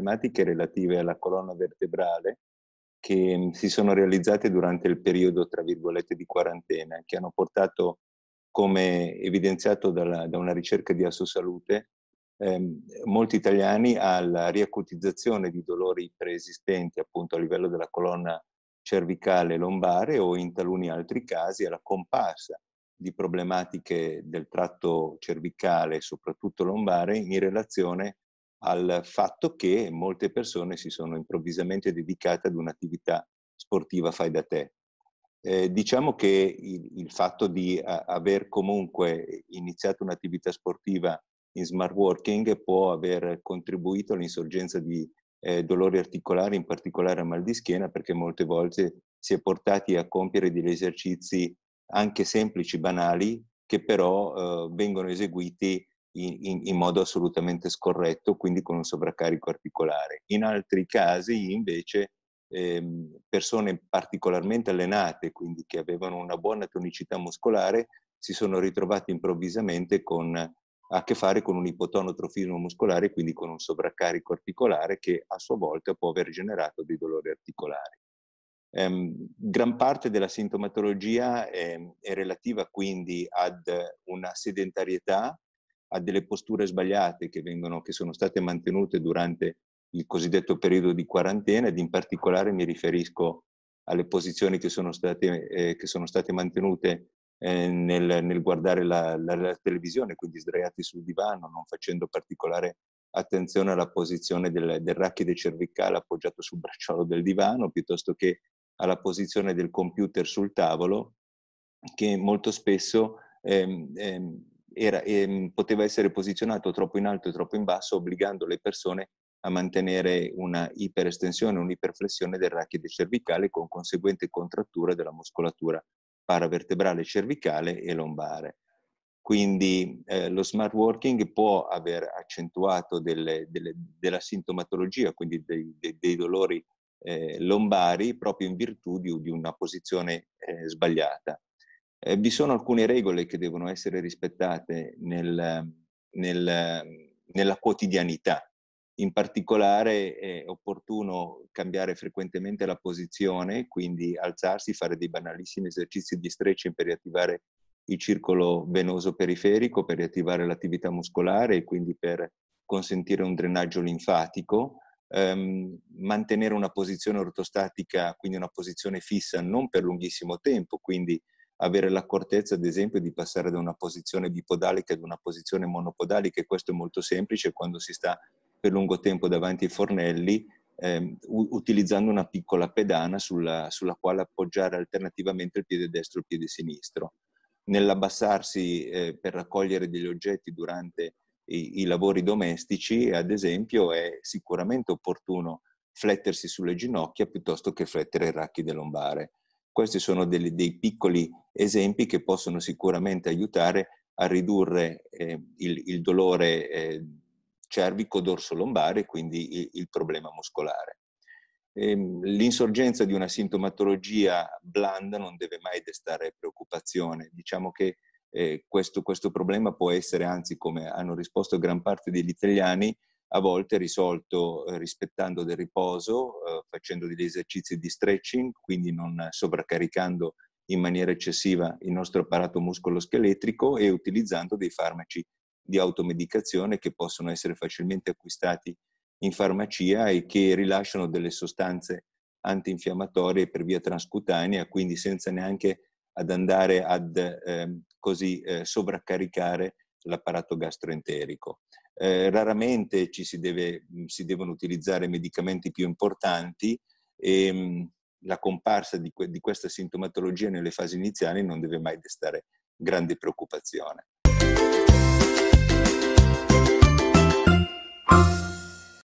problematiche relative alla colonna vertebrale che si sono realizzate durante il periodo, tra virgolette, di quarantena, che hanno portato, come evidenziato dalla, da una ricerca di Assosalute, ehm, molti italiani alla riacutizzazione di dolori preesistenti appunto a livello della colonna cervicale lombare o in taluni altri casi alla comparsa di problematiche del tratto cervicale, soprattutto lombare, in relazione al fatto che molte persone si sono improvvisamente dedicate ad un'attività sportiva fai da te. Eh, diciamo che il, il fatto di a, aver comunque iniziato un'attività sportiva in smart working può aver contribuito all'insorgenza di eh, dolori articolari, in particolare a mal di schiena, perché molte volte si è portati a compiere degli esercizi anche semplici, banali, che però eh, vengono eseguiti in, in, modo assolutamente scorretto, quindi con un sovraccarico articolare. In altri casi invece ehm, persone particolarmente allenate, quindi che avevano una buona tonicità muscolare, si sono ritrovate improvvisamente con, a che fare con un ipotonotrofismo muscolare, quindi con un sovraccarico articolare che a sua volta può aver generato dei dolori articolari. Ehm, gran parte della sintomatologia ehm, è relativa quindi ad una sedentarietà a delle posture sbagliate che, vengono, che sono state mantenute durante il cosiddetto periodo di quarantena ed in particolare mi riferisco alle posizioni che sono state, eh, che sono state mantenute eh, nel, nel, guardare la, la, la, televisione, quindi sdraiati sul divano, non facendo particolare attenzione alla posizione del, del rachide cervicale appoggiato sul bracciolo del divano, piuttosto che alla posizione del computer sul tavolo, che molto spesso ehm, ehm, era, ehm, poteva essere posizionato troppo in alto e troppo in basso, obbligando le persone a mantenere una iperestensione, un'iperflessione del rachide cervicale con conseguente contrattura della muscolatura paravertebrale cervicale e lombare. Quindi eh, lo smart working può aver accentuato delle, delle, della sintomatologia, quindi dei, dei, dei dolori eh, lombari, proprio in virtù di, di una posizione eh, sbagliata. Eh, vi sono alcune regole che devono essere rispettate nel, nel, nella quotidianità. In particolare è opportuno cambiare frequentemente la posizione, quindi alzarsi, fare dei banalissimi esercizi di stretching per riattivare il circolo venoso periferico, per riattivare l'attività muscolare e quindi per consentire un drenaggio linfatico, ehm, mantenere una posizione ortostatica, quindi una posizione fissa non per lunghissimo tempo, quindi avere l'accortezza, ad esempio, di passare da una posizione bipodalica ad una posizione monopodalica, e questo è molto semplice quando si sta per lungo tempo davanti ai fornelli, ehm, utilizzando una piccola pedana sulla, sulla, quale appoggiare alternativamente il piede destro e il piede sinistro. Nell'abbassarsi eh, per raccogliere degli oggetti durante i, i lavori domestici, ad esempio, è sicuramente opportuno flettersi sulle ginocchia piuttosto che flettere i racchi del lombare. Questi sono dei, dei piccoli esempi che possono sicuramente aiutare a ridurre eh, il, il, dolore eh, cervico lombare quindi il, il problema muscolare. Ehm, l'insorgenza di una sintomatologia blanda non deve mai destare preoccupazione. Diciamo che eh, questo, questo problema può essere, anzi come hanno risposto gran parte degli italiani, a volte risolto eh, rispettando del riposo, eh, facendo degli esercizi di stretching, quindi non sovraccaricando in maniera eccessiva il nostro apparato muscoloscheletrico e utilizzando dei farmaci di automedicazione che possono essere facilmente acquistati in farmacia e che rilasciano delle sostanze antinfiammatorie per via transcutanea, quindi senza neanche ad andare ad eh, così eh, sovraccaricare l'apparato gastroenterico. Eh, raramente ci si, deve, si devono utilizzare medicamenti più importanti e, ehm, la comparsa di, que- di questa sintomatologia nelle fasi iniziali non deve mai destare grande preoccupazione.